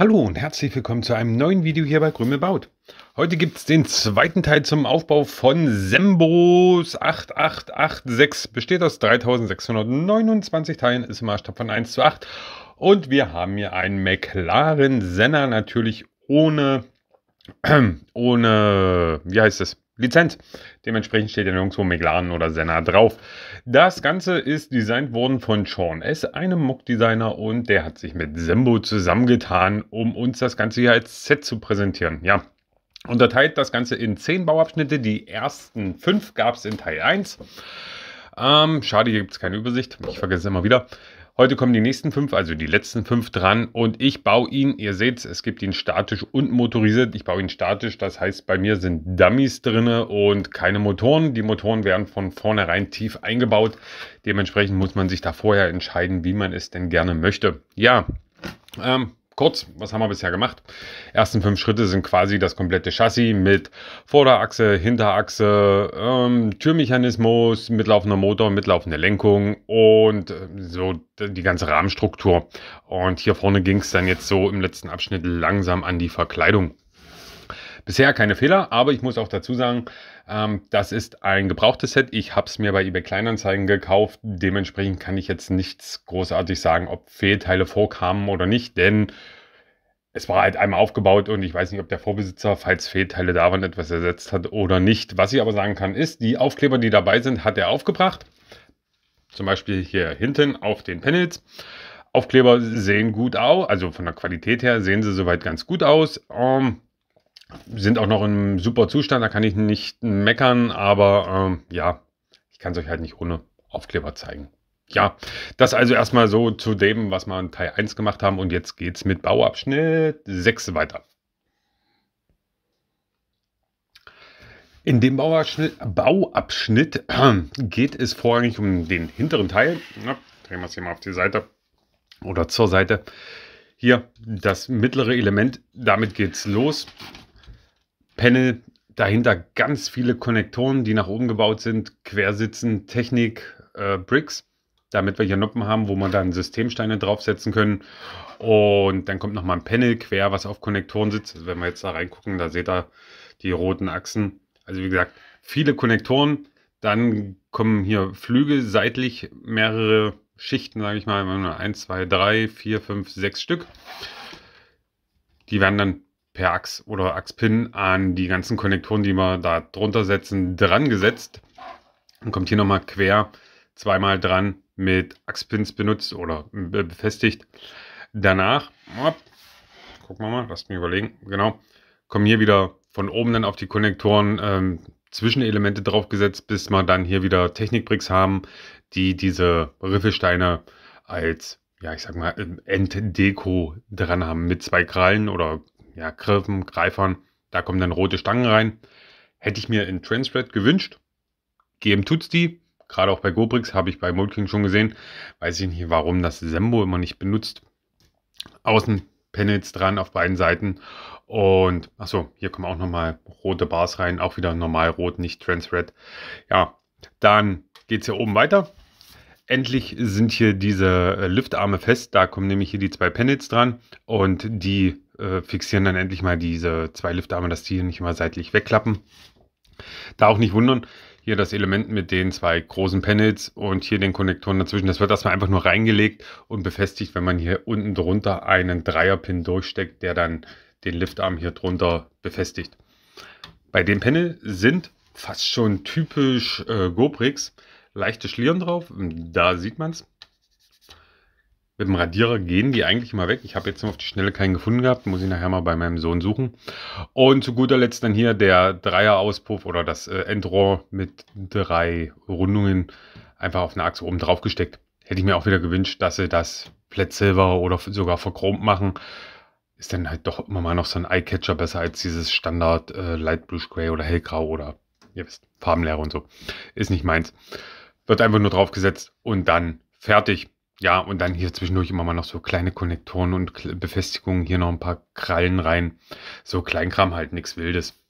Hallo und herzlich willkommen zu einem neuen Video hier bei Grümel baut. Heute gibt es den zweiten Teil zum Aufbau von Sembos 8886. Besteht aus 3629 Teilen, ist im Maßstab von 1 zu 8. Und wir haben hier einen McLaren Senna natürlich ohne, ohne, wie heißt es, Lizenz. Dementsprechend steht ja nirgendwo McLaren oder Senna drauf. Das Ganze ist designt worden von Sean S., einem Mock-Designer, und der hat sich mit Sembo zusammengetan, um uns das Ganze hier als Set zu präsentieren. Ja, unterteilt das Ganze in zehn Bauabschnitte. Die ersten fünf gab es in Teil 1. Ähm, schade, hier gibt es keine Übersicht. Ich vergesse immer wieder. Heute kommen die nächsten fünf, also die letzten fünf dran und ich baue ihn, ihr seht, es es gibt ihn statisch und motorisiert. Ich baue ihn statisch, das heißt bei mir sind Dummies drin und keine Motoren. Die Motoren werden von vornherein tief eingebaut. Dementsprechend muss man sich da vorher entscheiden, wie man es denn gerne möchte. Ja, ähm, Kurz, was haben wir bisher gemacht? Ersten fünf Schritte sind quasi das komplette Chassis mit Vorderachse, Hinterachse, ähm, Türmechanismus, mitlaufender Motor, mitlaufende Lenkung und äh, so die ganze Rahmenstruktur. Und hier vorne ging es dann jetzt so im letzten Abschnitt langsam an die Verkleidung. Bisher keine Fehler, aber ich muss auch dazu sagen, ähm, das ist ein gebrauchtes Set. Ich habe es mir bei eBay Kleinanzeigen gekauft. Dementsprechend kann ich jetzt nichts großartig sagen, ob Fehlteile vorkamen oder nicht, denn es war halt einmal aufgebaut und ich weiß nicht, ob der Vorbesitzer, falls Fehlteile da waren, etwas ersetzt hat oder nicht. Was ich aber sagen kann, ist, die Aufkleber, die dabei sind, hat er aufgebracht. Zum Beispiel hier hinten auf den Panels. Aufkleber sehen gut aus, also von der Qualität her sehen sie soweit ganz gut aus. Ähm, sind auch noch im super Zustand, da kann ich nicht meckern, aber ähm, ja, ich kann es euch halt nicht ohne Aufkleber zeigen. Ja, das also erstmal so zu dem, was wir in Teil 1 gemacht haben und jetzt geht es mit Bauabschnitt 6 weiter. In dem Bauabschnitt, Bauabschnitt äh, geht es vorrangig um den hinteren Teil. Ja, drehen wir es hier mal auf die Seite oder zur Seite. Hier das mittlere Element, damit geht es los. Panel, dahinter ganz viele Konnektoren, die nach oben gebaut sind, Quersitzen, Technik, äh, Bricks, damit wir hier Noppen haben, wo wir dann Systemsteine draufsetzen können. Und dann kommt nochmal ein Panel quer, was auf Konnektoren sitzt. Also wenn wir jetzt da reingucken, da seht ihr die roten Achsen. Also wie gesagt, viele Konnektoren. Dann kommen hier Flügel seitlich mehrere Schichten, sage ich mal. 1, 2, 3, 4, 5, 6 Stück. Die werden dann per Achs oder Achspin an die ganzen Konnektoren, die wir da drunter setzen, dran gesetzt und kommt hier nochmal quer zweimal dran mit Achspins benutzt oder äh, befestigt. Danach, op, gucken wir mal, lasst mich überlegen, genau, kommen hier wieder von oben dann auf die Konnektoren ähm, Zwischenelemente draufgesetzt, bis wir dann hier wieder Technikbricks haben, die diese Riffelsteine als, ja, ich sag mal, Enddeko dran haben mit zwei Krallen oder ja, Griffen, Greifern, da kommen dann rote Stangen rein. Hätte ich mir in Transred gewünscht. Geben tut's die. Gerade auch bei Gobrix habe ich bei Moldking schon gesehen. Weiß ich nicht, warum das Sembo immer nicht benutzt. Außen Panels dran auf beiden Seiten. Und achso, hier kommen auch nochmal rote Bars rein. Auch wieder normal rot, nicht Transred. Ja, dann geht es hier oben weiter. Endlich sind hier diese äh, Liftarme fest. Da kommen nämlich hier die zwei Panels dran und die äh, fixieren dann endlich mal diese zwei Liftarme, dass die nicht immer seitlich wegklappen. Da auch nicht wundern, hier das Element mit den zwei großen Panels und hier den Konnektoren dazwischen. Das wird erstmal einfach nur reingelegt und befestigt, wenn man hier unten drunter einen Dreierpin durchsteckt, der dann den Liftarm hier drunter befestigt. Bei dem Panel sind fast schon typisch äh, Gobricks leichte Schlieren drauf. Da sieht man es. Mit dem Radierer gehen die eigentlich mal weg. Ich habe jetzt auf die Schnelle keinen gefunden gehabt. Muss ich nachher mal bei meinem Sohn suchen. Und zu guter Letzt dann hier der Dreierauspuff oder das äh, Endrohr mit drei Rundungen einfach auf eine Achse oben drauf gesteckt. Hätte ich mir auch wieder gewünscht, dass sie das Flat Silver oder sogar verchromt machen. Ist dann halt doch immer mal noch so ein Eyecatcher besser als dieses Standard äh, Light Blue Grey oder Hellgrau oder ihr wisst, Farbenlehre und so. Ist nicht meins. Wird einfach nur drauf gesetzt und dann fertig. Ja, und dann hier zwischendurch immer mal noch so kleine Konnektoren und Befestigungen, hier noch ein paar Krallen rein. So Kleinkram halt, nichts Wildes.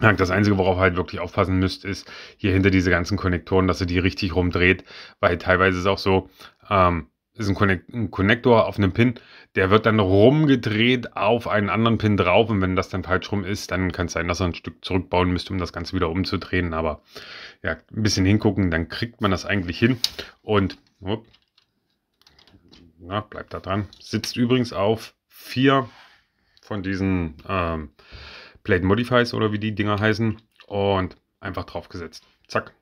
Das Einzige, worauf ihr halt wirklich aufpassen müsst, ist hier hinter diese ganzen Konnektoren, dass ihr die richtig rumdreht, weil teilweise ist auch so, ähm, ist ein, ein Konnektor auf einem Pin, der wird dann rumgedreht auf einen anderen Pin drauf und wenn das dann falsch rum ist, dann kann es sein, dass ihr ein Stück zurückbauen müsst, um das Ganze wieder umzudrehen, aber ja, ein bisschen hingucken, dann kriegt man das eigentlich hin und upp, na, bleibt da dran. Sitzt übrigens auf vier von diesen ähm, Plate Modifies oder wie die Dinger heißen und einfach draufgesetzt. Zack.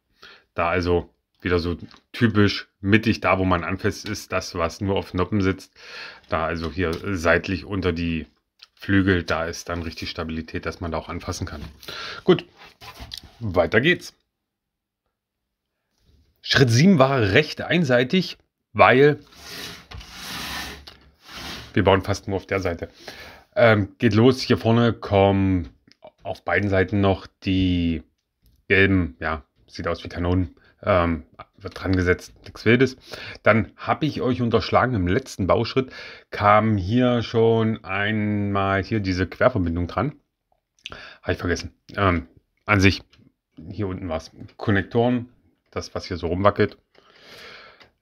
Da also wieder so typisch mittig da, wo man anfasst ist, das, was nur auf Noppen sitzt. Da also hier seitlich unter die Flügel, da ist dann richtig Stabilität, dass man da auch anfassen kann. Gut, weiter geht's. Schritt 7 war recht einseitig, weil wir bauen fast nur auf der Seite. Ähm, geht los, hier vorne kommen auf beiden Seiten noch die gelben, ja, sieht aus wie Kanonen, ähm, wird dran gesetzt, nichts Wildes. Dann habe ich euch unterschlagen, im letzten Bauschritt kam hier schon einmal hier diese Querverbindung dran. Habe ich vergessen. Ähm, an sich, hier unten war es Konnektoren, das, was hier so rumwackelt,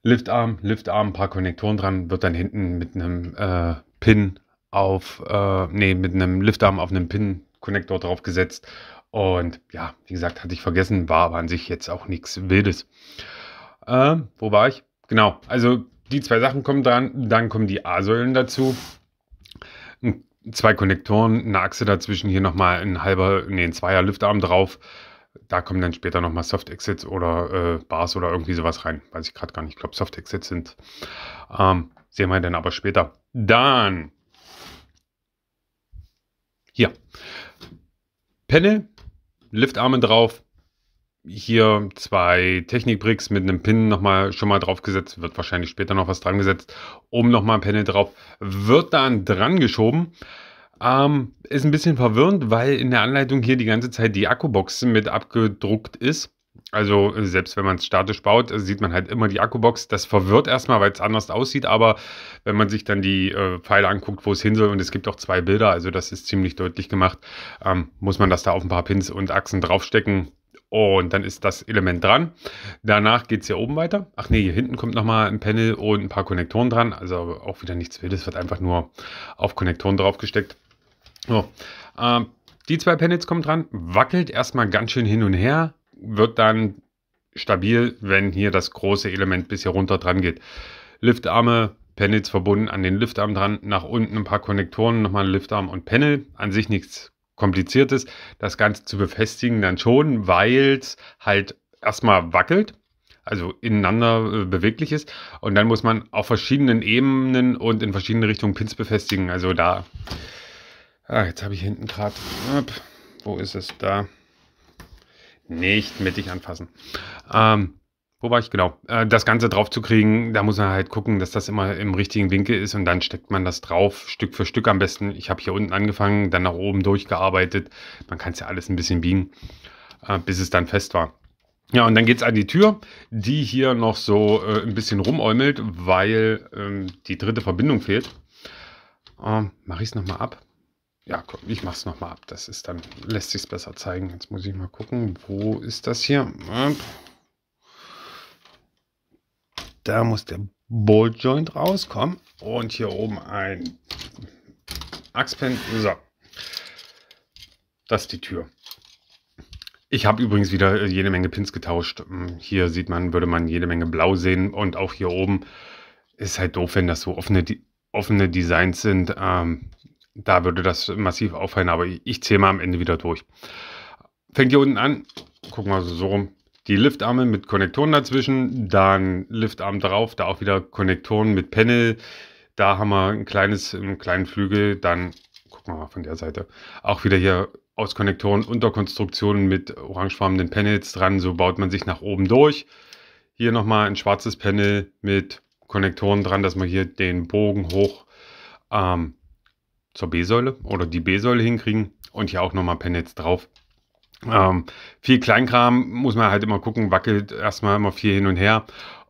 Liftarm, Liftarm, ein paar Konnektoren dran, wird dann hinten mit einem äh, Pin auf, äh, nee, mit einem Liftarm auf einem Pin-Konnektor draufgesetzt. Und ja, wie gesagt, hatte ich vergessen, war aber an sich jetzt auch nichts Wildes. Äh, wo war ich? Genau, also die zwei Sachen kommen dran, dann kommen die A-Säulen dazu. Hm, zwei Konnektoren, eine Achse dazwischen, hier nochmal ein halber, nee, ein Zweier Liftarm drauf da kommen dann später nochmal Soft Exits oder äh, Bars oder irgendwie sowas rein. Weiß ich gerade gar nicht. Ich glaube, Soft Exits sind. Ähm, sehen wir dann aber später. Dann. Hier. Panel, Liftarme drauf. Hier zwei Technikbricks mit einem Pin nochmal schon mal draufgesetzt. Wird wahrscheinlich später noch was dran gesetzt. Oben nochmal ein Panel drauf. Wird dann dran geschoben. Ähm, ist ein bisschen verwirrend, weil in der Anleitung hier die ganze Zeit die Akkubox mit abgedruckt ist. Also äh, selbst wenn man es statisch baut, äh, sieht man halt immer die Akkubox. Das verwirrt erstmal, weil es anders aussieht, aber wenn man sich dann die äh, Pfeile anguckt, wo es hin soll, und es gibt auch zwei Bilder, also das ist ziemlich deutlich gemacht, ähm, muss man das da auf ein paar Pins und Achsen draufstecken. Und dann ist das Element dran. Danach geht es hier oben weiter. Ach nee, hier hinten kommt nochmal ein Panel und ein paar Konnektoren dran. Also auch wieder nichts Wildes, wird einfach nur auf Konnektoren draufgesteckt. So, ähm, die zwei Panels kommen dran, wackelt erstmal ganz schön hin und her, wird dann stabil, wenn hier das große Element bis hier runter dran geht. Liftarme, Panels verbunden an den Liftarm dran, nach unten ein paar Konnektoren, nochmal Liftarm und Panel. An sich nichts kompliziertes. Das Ganze zu befestigen dann schon, weil es halt erstmal wackelt, also ineinander äh, beweglich ist. Und dann muss man auf verschiedenen Ebenen und in verschiedene Richtungen Pins befestigen. Also da Ah, jetzt habe ich hinten gerade. Wo ist es? Da. Nicht mittig anfassen. Ähm, wo war ich genau? Äh, das Ganze drauf zu kriegen, da muss man halt gucken, dass das immer im richtigen Winkel ist und dann steckt man das drauf, Stück für Stück am besten. Ich habe hier unten angefangen, dann nach oben durchgearbeitet. Man kann es ja alles ein bisschen biegen, äh, bis es dann fest war. Ja, und dann geht es an die Tür, die hier noch so äh, ein bisschen rumäumelt, weil ähm, die dritte Verbindung fehlt. Ähm, Mache ich es nochmal ab ja, komm, ich mach's nochmal ab. Das ist dann, lässt sich's besser zeigen. Jetzt muss ich mal gucken, wo ist das hier? Hm. Da muss der Bolt Joint rauskommen. Und hier oben ein Axpen. So. Das ist die Tür. Ich habe übrigens wieder äh, jede Menge Pins getauscht. Hm, hier sieht man, würde man jede Menge blau sehen. Und auch hier oben ist halt doof, wenn das so offene, offene Designs sind. Ähm, da würde das massiv auffallen, aber ich zähle mal am Ende wieder durch. Fängt hier unten an, gucken wir so rum. Die Liftarme mit Konnektoren dazwischen, dann Liftarm drauf, da auch wieder Konnektoren mit Panel. Da haben wir ein kleines, einen kleinen Flügel, dann gucken wir mal von der Seite. Auch wieder hier aus Konnektoren, Unterkonstruktionen mit orangefarbenen Panels dran. So baut man sich nach oben durch. Hier nochmal ein schwarzes Panel mit Konnektoren dran, dass man hier den Bogen hoch ähm, zur B-Säule oder die B-Säule hinkriegen und hier auch nochmal Panels drauf. Ähm, viel Kleinkram muss man halt immer gucken, wackelt erstmal immer viel hin und her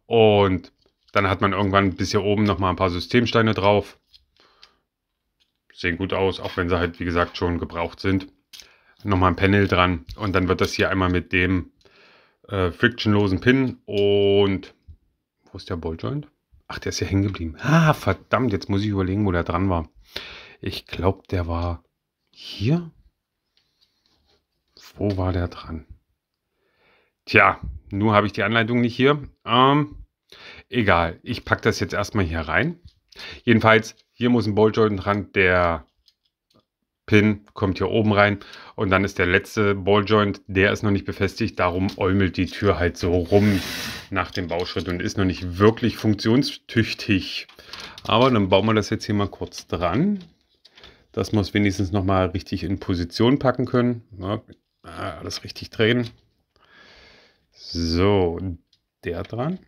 und dann hat man irgendwann bis hier oben nochmal ein paar Systemsteine drauf. Sehen gut aus, auch wenn sie halt wie gesagt schon gebraucht sind. Nochmal ein Panel dran und dann wird das hier einmal mit dem äh, frictionlosen Pin und wo ist der Balljoint? Ach, der ist ja hängen geblieben. Ah, verdammt, jetzt muss ich überlegen, wo der dran war. Ich glaube, der war hier. Wo war der dran? Tja, nur habe ich die Anleitung nicht hier. Ähm, egal, ich packe das jetzt erstmal hier rein. Jedenfalls, hier muss ein bolt dran, der Pin kommt hier oben rein und dann ist der letzte Balljoint, der ist noch nicht befestigt, darum äumelt die Tür halt so rum nach dem Bauschritt und ist noch nicht wirklich funktionstüchtig. Aber dann bauen wir das jetzt hier mal kurz dran dass wir es wenigstens nochmal richtig in Position packen können. Ja, ah, alles richtig drehen. So, der dran.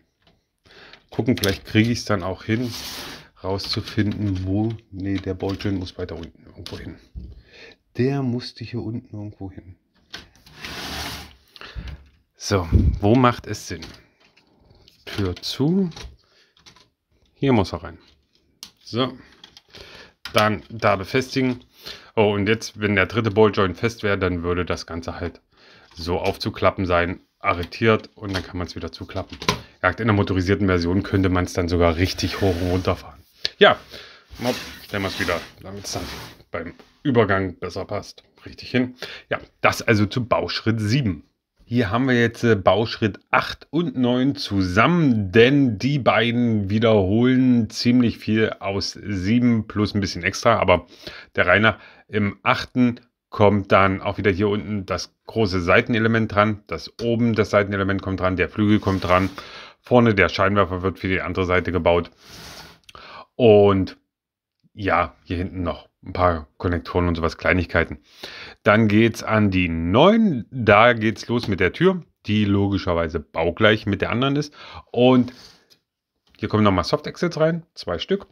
Gucken, vielleicht kriege ich es dann auch hin, rauszufinden, wo. Ne, der Bolton muss weiter unten irgendwo hin. Der musste hier unten irgendwo hin. So, wo macht es Sinn? Tür zu. Hier muss er rein. So dann da befestigen. Oh, und jetzt, wenn der dritte Balljoint fest wäre, dann würde das Ganze halt so aufzuklappen sein, arretiert und dann kann man es wieder zuklappen. In der motorisierten Version könnte man es dann sogar richtig hoch und runter fahren. Ja, stellen wir es wieder, damit es dann beim Übergang besser passt. Richtig hin. Ja, das also zu Bauschritt 7. Hier haben wir jetzt äh, Bauschritt 8 und 9 zusammen, denn die beiden wiederholen ziemlich viel aus 7 plus ein bisschen extra, aber der Reiner im 8. kommt dann auch wieder hier unten das große Seitenelement dran, das oben das Seitenelement kommt dran, der Flügel kommt dran, vorne der Scheinwerfer wird für die andere Seite gebaut und ja, hier hinten noch ein paar Konnektoren und sowas, Kleinigkeiten. Dann geht es an die 9. Da geht es los mit der Tür, die logischerweise baugleich mit der anderen ist. Und hier kommen nochmal Soft Exits rein, zwei Stück.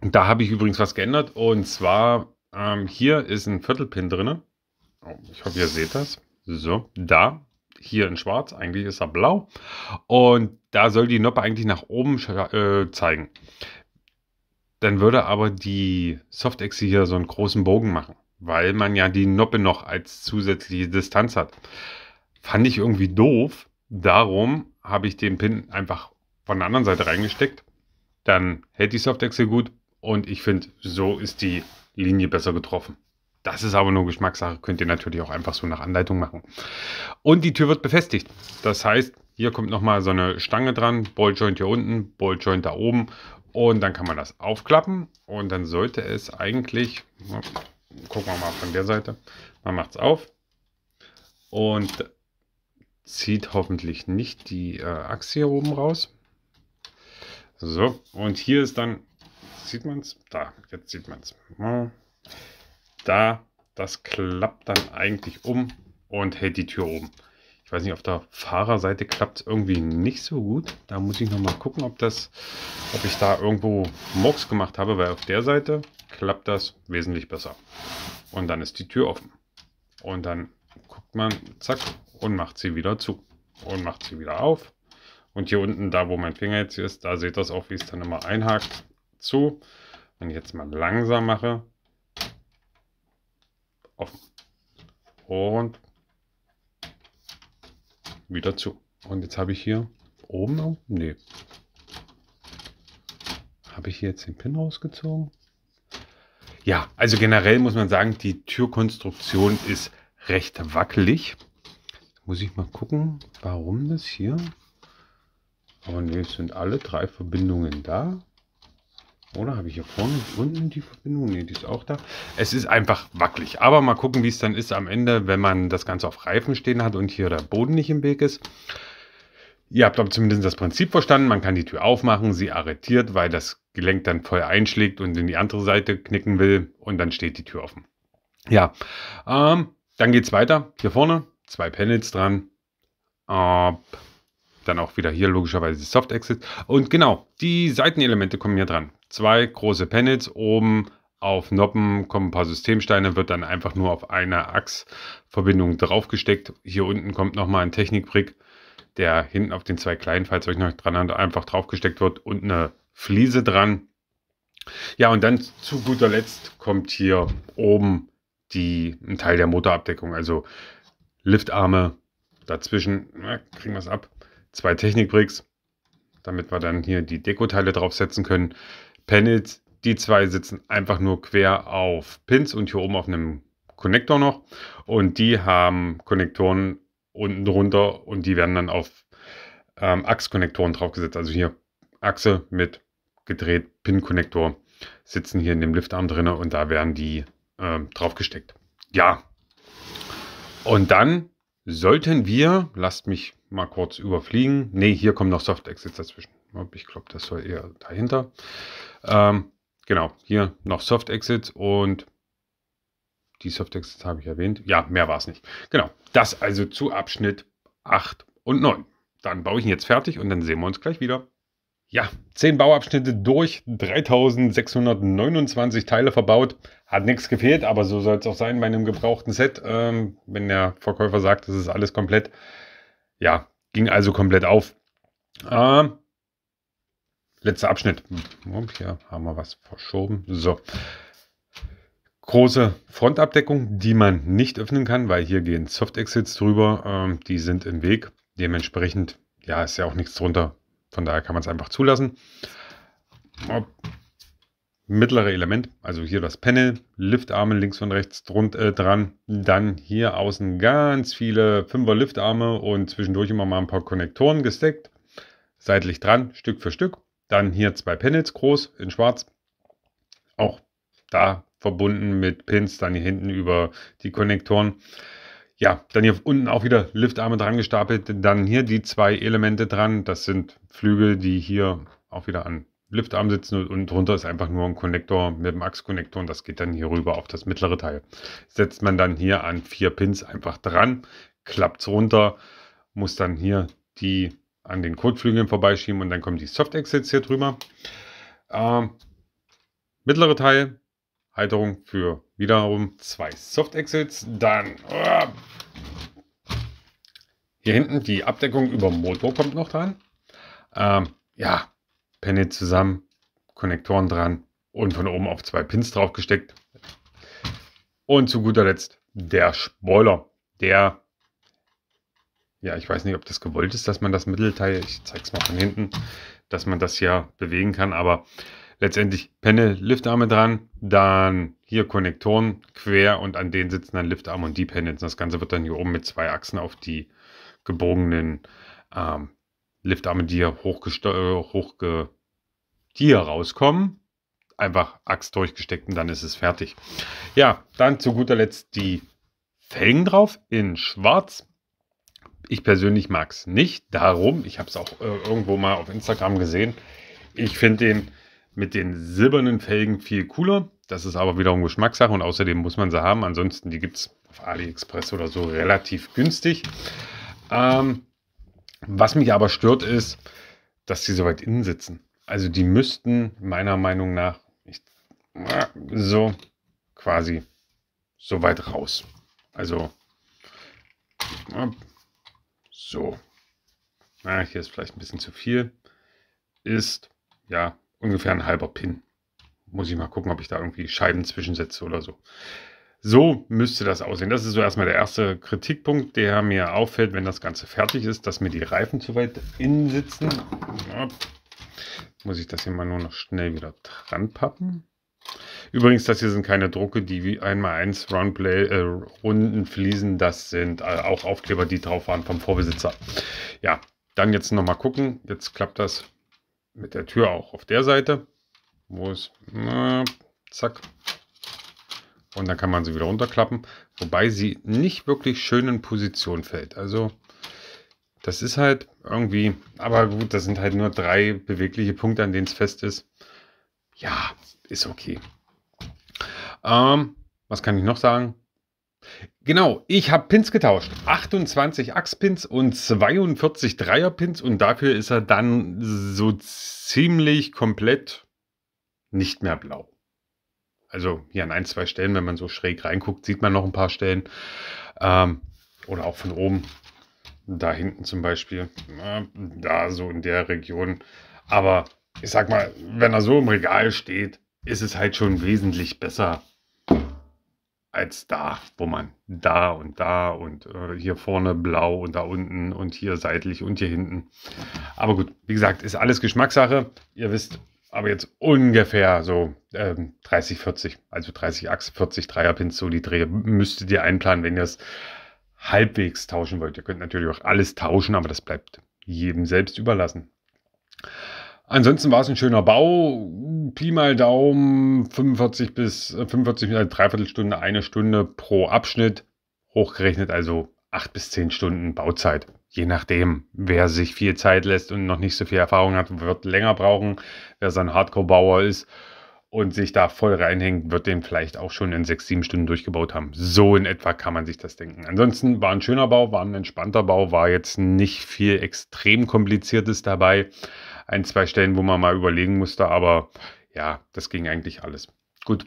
Und da habe ich übrigens was geändert. Und zwar, ähm, hier ist ein Viertelpin drin. Oh, ich hoffe, ihr seht das. So, da. Hier in schwarz, eigentlich ist er blau. Und da soll die Noppe eigentlich nach oben äh, zeigen. Dann würde aber die Soft-Exe hier so einen großen Bogen machen weil man ja die Noppe noch als zusätzliche Distanz hat. Fand ich irgendwie doof. Darum habe ich den Pin einfach von der anderen Seite reingesteckt. Dann hält die Softexel gut und ich finde, so ist die Linie besser getroffen. Das ist aber nur Geschmackssache, könnt ihr natürlich auch einfach so nach Anleitung machen. Und die Tür wird befestigt. Das heißt, hier kommt nochmal so eine Stange dran, Balljoint hier unten, Balljoint da oben und dann kann man das aufklappen und dann sollte es eigentlich, gucken wir mal von der Seite. Man macht es auf und zieht hoffentlich nicht die äh, Achse hier oben raus. So, und hier ist dann, sieht man es? Da, jetzt sieht man es. Hm. Da, das klappt dann eigentlich um und hält die Tür oben. Ich weiß nicht, auf der Fahrerseite klappt es irgendwie nicht so gut. Da muss ich nochmal gucken, ob, das, ob ich da irgendwo Murks gemacht habe, weil auf der Seite klappt das wesentlich besser. Und dann ist die Tür offen. Und dann guckt man, zack, und macht sie wieder zu. Und macht sie wieder auf. Und hier unten, da wo mein Finger jetzt ist, da seht ihr das auch, wie es dann immer einhakt. Zu. Wenn ich jetzt mal langsam mache. Offen. Und wieder zu. Und jetzt habe ich hier oben noch? Nee. Habe ich hier jetzt den Pin rausgezogen? Ja, also generell muss man sagen, die Türkonstruktion ist recht wackelig. muss ich mal gucken, warum das hier. Aber ne, es sind alle drei Verbindungen da. Oder habe ich hier vorne und unten die Verbindung? Ne, die ist auch da. Es ist einfach wackelig. Aber mal gucken, wie es dann ist am Ende, wenn man das Ganze auf Reifen stehen hat und hier der Boden nicht im Weg ist. Ihr habt aber zumindest das Prinzip verstanden. Man kann die Tür aufmachen, sie arretiert, weil das Gelenk dann voll einschlägt und in die andere Seite knicken will und dann steht die Tür offen. Ja, ähm, dann geht's weiter. Hier vorne zwei Panels dran. Äh, dann auch wieder hier logischerweise Soft Exit. Und genau, die Seitenelemente kommen hier dran. Zwei große Panels oben auf Noppen kommen ein paar Systemsteine, wird dann einfach nur auf einer Achsverbindung draufgesteckt. Hier unten kommt nochmal ein Technikbrick, der hinten auf den zwei kleinen Fahrzeugen noch dran einfach draufgesteckt wird und eine Fliese dran. Ja, und dann zu guter Letzt kommt hier oben die, ein Teil der Motorabdeckung, also Liftarme, dazwischen, na, kriegen wir es ab, zwei Technikbricks, damit wir dann hier die Dekoteile draufsetzen können. Panels, die zwei sitzen einfach nur quer auf Pins und hier oben auf einem Konnektor noch. Und die haben Konnektoren unten drunter und die werden dann auf ähm, Achskonnektoren draufgesetzt. Also hier Achse mit gedreht Pin-Konnektor sitzen hier in dem Liftarm drin und da werden die äh, gesteckt. Ja. Und dann sollten wir, lasst mich mal kurz überfliegen. Ne, hier kommen noch Soft Exits dazwischen. Ich glaube, das soll eher dahinter. Ähm, genau, hier noch Soft Exits und die Soft Exits habe ich erwähnt. Ja, mehr war es nicht. Genau, das also zu Abschnitt 8 und 9. Dann baue ich ihn jetzt fertig und dann sehen wir uns gleich wieder. Ja, zehn Bauabschnitte durch, 3629 Teile verbaut. Hat nichts gefehlt, aber so soll es auch sein bei einem gebrauchten Set. Ähm, wenn der Verkäufer sagt, das ist alles komplett. Ja, ging also komplett auf. Ähm, letzter Abschnitt. Hm, hier haben wir was verschoben. So. Große Frontabdeckung, die man nicht öffnen kann, weil hier gehen Soft-Exits drüber. Ähm, die sind im Weg. Dementsprechend, ja, ist ja auch nichts drunter von daher kann man es einfach zulassen. Ob mittlere Element, also hier das Panel, Liftarme links und rechts drun, äh, dran, dann hier außen ganz viele 5er Liftarme und zwischendurch immer mal ein paar Konnektoren gesteckt, seitlich dran, Stück für Stück, dann hier zwei Panels groß in schwarz, auch da verbunden mit Pins, dann hier hinten über die Konnektoren. Ja, dann hier unten auch wieder Liftarme dran gestapelt. Dann hier die zwei Elemente dran. Das sind Flügel, die hier auch wieder an Liftarm sitzen und drunter ist einfach nur ein Konnektor mit dem Achskonnektor und das geht dann hier rüber auf das mittlere Teil. Setzt man dann hier an vier Pins einfach dran, klappt es runter, muss dann hier die an den Kotflügeln vorbeischieben und dann kommen die Soft Exits hier drüber. Ähm, mittlere Teil Halterung für wiederum zwei Soft Exits. Dann oh, hier hinten die Abdeckung über Motor kommt noch dran. Ähm, ja, Panel zusammen, Konnektoren dran und von oben auf zwei Pins drauf gesteckt. Und zu guter Letzt der Spoiler, der ja, ich weiß nicht, ob das gewollt ist, dass man das Mittelteil, ich zeig's mal von hinten, dass man das hier bewegen kann, aber letztendlich Panel, Liftarme dran, dann hier Konnektoren quer und an denen sitzen dann Liftarme und die Panels. Das Ganze wird dann hier oben mit zwei Achsen auf die gebogenen ähm, Liftarme, die hier, äh, hochge die hier rauskommen, einfach Axt durchgesteckt und dann ist es fertig. Ja, dann zu guter Letzt die Felgen drauf in schwarz. Ich persönlich mag es nicht, darum, ich habe es auch äh, irgendwo mal auf Instagram gesehen, ich finde den mit den silbernen Felgen viel cooler. Das ist aber wiederum Geschmackssache und außerdem muss man sie haben. Ansonsten, die gibt es auf AliExpress oder so relativ günstig. Ähm, was mich aber stört, ist, dass sie so weit innen sitzen. Also die müssten meiner Meinung nach ich, so quasi so weit raus. Also so. Na, hier ist vielleicht ein bisschen zu viel. Ist, ja, ungefähr ein halber Pin. Muss ich mal gucken, ob ich da irgendwie Scheiben zwischensetze oder so. So müsste das aussehen. Das ist so erstmal der erste Kritikpunkt, der mir auffällt, wenn das Ganze fertig ist, dass mir die Reifen zu weit innen sitzen. Ja, muss ich das hier mal nur noch schnell wieder dran pappen. Übrigens, das hier sind keine Drucke, die wie einmal eins Roundplay, äh, Runden fließen. Das sind äh, auch Aufkleber, die drauf waren vom Vorbesitzer. Ja, dann jetzt nochmal gucken. Jetzt klappt das mit der Tür auch auf der Seite, wo es, na, zack, und dann kann man sie wieder runterklappen, wobei sie nicht wirklich schön in Position fällt. Also das ist halt irgendwie, aber gut, das sind halt nur drei bewegliche Punkte, an denen es fest ist. Ja, ist okay. Ähm, was kann ich noch sagen? Genau, ich habe Pins getauscht. 28 Achspins und 42 Dreierpins und dafür ist er dann so ziemlich komplett nicht mehr blau. Also hier an ein, zwei Stellen, wenn man so schräg reinguckt, sieht man noch ein paar Stellen. Ähm, oder auch von oben, da hinten zum Beispiel, da so in der Region. Aber ich sag mal, wenn er so im Regal steht, ist es halt schon wesentlich besser als da, wo man da und da und äh, hier vorne blau und da unten und hier seitlich und hier hinten. Aber gut, wie gesagt, ist alles Geschmackssache. Ihr wisst aber jetzt ungefähr so ähm, 30, 40, also 30 Achse, 40 Dreierpins, so die Dreh müsstet ihr einplanen, wenn ihr es halbwegs tauschen wollt. Ihr könnt natürlich auch alles tauschen, aber das bleibt jedem selbst überlassen. Ansonsten war es ein schöner Bau. Pi mal Daumen, 45 bis 45 äh, Minuten, dreiviertel Stunde, eine Stunde pro Abschnitt. Hochgerechnet also acht bis zehn Stunden Bauzeit. Je nachdem, wer sich viel Zeit lässt und noch nicht so viel Erfahrung hat, wird länger brauchen. Wer so ein Hardcore-Bauer ist und sich da voll reinhängt, wird den vielleicht auch schon in sechs, sieben Stunden durchgebaut haben. So in etwa kann man sich das denken. Ansonsten war ein schöner Bau, war ein entspannter Bau, war jetzt nicht viel extrem kompliziertes dabei ein, zwei Stellen, wo man mal überlegen musste, aber ja, das ging eigentlich alles. Gut,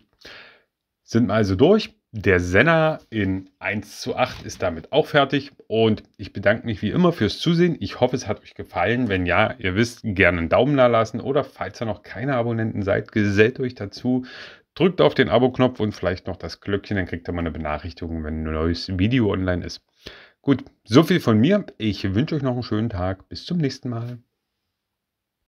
sind wir also durch. Der Senna in 1 zu 8 ist damit auch fertig und ich bedanke mich wie immer fürs Zusehen. Ich hoffe, es hat euch gefallen. Wenn ja, ihr wisst, gerne einen Daumen da lassen oder falls ihr noch keine Abonnenten seid, gesellt euch dazu. Drückt auf den Abo-Knopf und vielleicht noch das Glöckchen, dann kriegt ihr mal eine Benachrichtigung, wenn ein neues Video online ist. Gut, so viel von mir. Ich wünsche euch noch einen schönen Tag. Bis zum nächsten Mal.